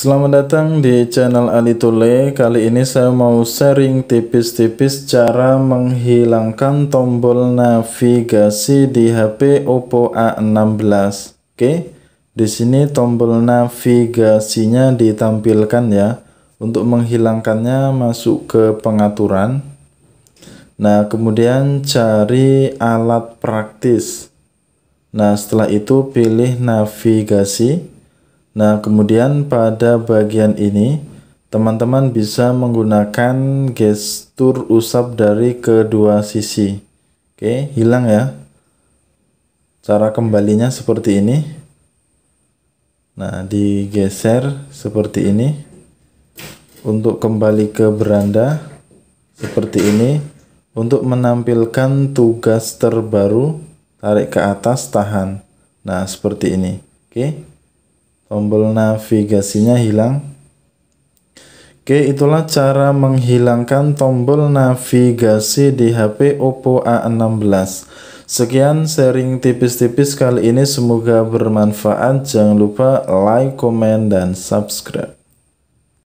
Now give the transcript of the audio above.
Selamat datang di channel Ali Tule. Kali ini saya mau sharing tipis-tipis cara menghilangkan tombol navigasi di HP Oppo A16. Oke, di sini tombol navigasinya ditampilkan ya. Untuk menghilangkannya masuk ke pengaturan. Nah, kemudian cari alat praktis. Nah, setelah itu pilih navigasi. Nah, kemudian pada bagian ini, teman-teman bisa menggunakan gestur usap dari kedua sisi. Oke, hilang ya. Cara kembalinya seperti ini. Nah, digeser seperti ini. Untuk kembali ke beranda, seperti ini. Untuk menampilkan tugas terbaru, tarik ke atas, tahan. Nah, seperti ini. Oke tombol navigasinya hilang Oke itulah cara menghilangkan tombol navigasi di HP Oppo A16 Sekian sharing tipis-tipis kali ini semoga bermanfaat jangan lupa like, komen, dan subscribe